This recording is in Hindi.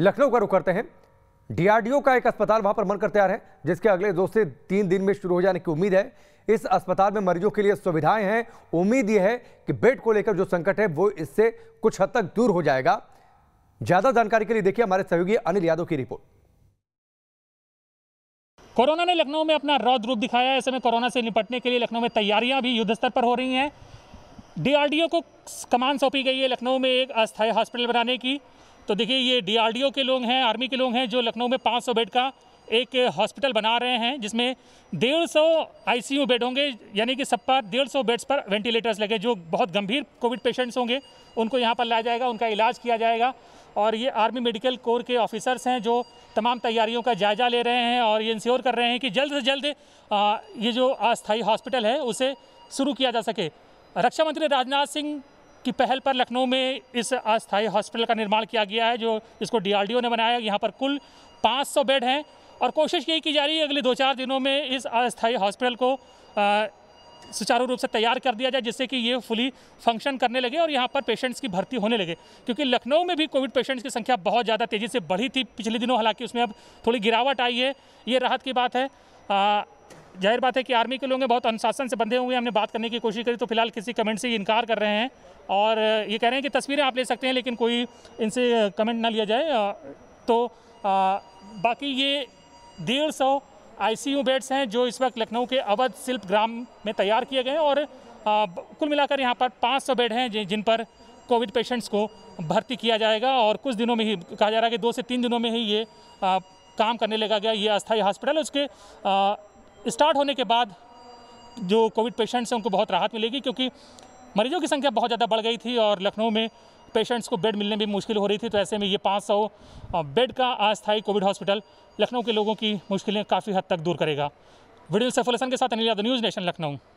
लखनऊ का रुख करते हैं डीआरडीओ का एक अस्पताल वहां पर बनकर तैयार है जिसके अगले दो से तीन दिन में शुरू हो जाने की उम्मीद है इस अस्पताल में मरीजों के लिए सुविधाएं हैं उम्मीद यह है कि बेड को लेकर जो संकट है वो इससे कुछ हद तक दूर हो जाएगा ज्यादा जानकारी के लिए देखिए हमारे सहयोगी अनिल यादव की रिपोर्ट कोरोना ने लखनऊ में अपना रौद रूप दिखाया है ऐसे में कोरोना से निपटने के लिए लखनऊ में तैयारियां भी युद्ध स्तर पर हो रही हैं डीआरडीओ को कमान सौंपी गई है लखनऊ में एक अस्थायी हॉस्पिटल बनाने की तो देखिए ये डीआरडीओ के लोग हैं आर्मी के लोग हैं जो लखनऊ में 500 बेड का एक हॉस्पिटल बना रहे हैं जिसमें डेढ़ सौ आई बेड होंगे यानी कि सब पर डेढ़ सौ बेड्स पर वेंटिलेटर्स लगे जो बहुत गंभीर कोविड पेशेंट्स होंगे उनको यहाँ पर लाया जाएगा उनका इलाज किया जाएगा और ये आर्मी मेडिकल कोर के ऑफिसर्स हैं जो तमाम तैयारियों का जायजा ले रहे हैं और ये इंश्योर कर रहे हैं कि जल्द से जल्द ये जो अस्थायी हॉस्पिटल है उसे शुरू किया जा सके रक्षा मंत्री राजनाथ सिंह की पहल पर लखनऊ में इस अस्थायी हॉस्पिटल का निर्माण किया गया है जो इसको डीआरडीओ ने बनाया है यहाँ पर कुल 500 बेड हैं और कोशिश यही की जा रही है अगले दो चार दिनों में इस अस्थायी हॉस्पिटल को सुचारू रूप से तैयार कर दिया जाए जिससे कि ये फुली फंक्शन करने लगे और यहाँ पर पेशेंट्स की भर्ती होने लगे क्योंकि लखनऊ में भी कोविड पेशेंट्स की संख्या बहुत ज़्यादा तेज़ी से बढ़ी थी पिछले दिनों हालांकि उसमें अब थोड़ी गिरावट आई है ये राहत की बात है आ, जाहिर बात है कि आर्मी के लोग बहुत अनुशासन से बंधे हुए हैं हमने बात करने की कोशिश करी तो फिलहाल किसी कमेंट से इनकार कर रहे हैं और ये कह रहे हैं कि तस्वीरें आप ले सकते हैं लेकिन कोई इनसे कमेंट ना लिया जाए तो बाकी ये डेढ़ सौ आई बेड्स हैं जो इस वक्त लखनऊ के अवध शिल्प ग्राम में तैयार किए गए हैं और कुल मिलाकर यहाँ पर 500 बेड हैं जिन पर कोविड पेशेंट्स को भर्ती किया जाएगा और कुछ दिनों में ही कहा जा रहा है कि दो से तीन दिनों में ही ये काम करने लगा गया ये अस्थायी हॉस्पिटल उसके स्टार्ट होने के बाद जो कोविड पेशेंट्स हैं उनको बहुत राहत मिलेगी क्योंकि मरीजों की संख्या बहुत ज़्यादा बढ़ गई थी और लखनऊ में पेशेंट्स को बेड मिलने में मुश्किल हो रही थी तो ऐसे में ये 500 बेड का अस्थायी कोविड हॉस्पिटल लखनऊ के लोगों की मुश्किलें काफ़ी हद तक दूर करेगा वीडियो सफोलेसन के साथ अनिल यादव न्यूज़ नेशन लखनऊ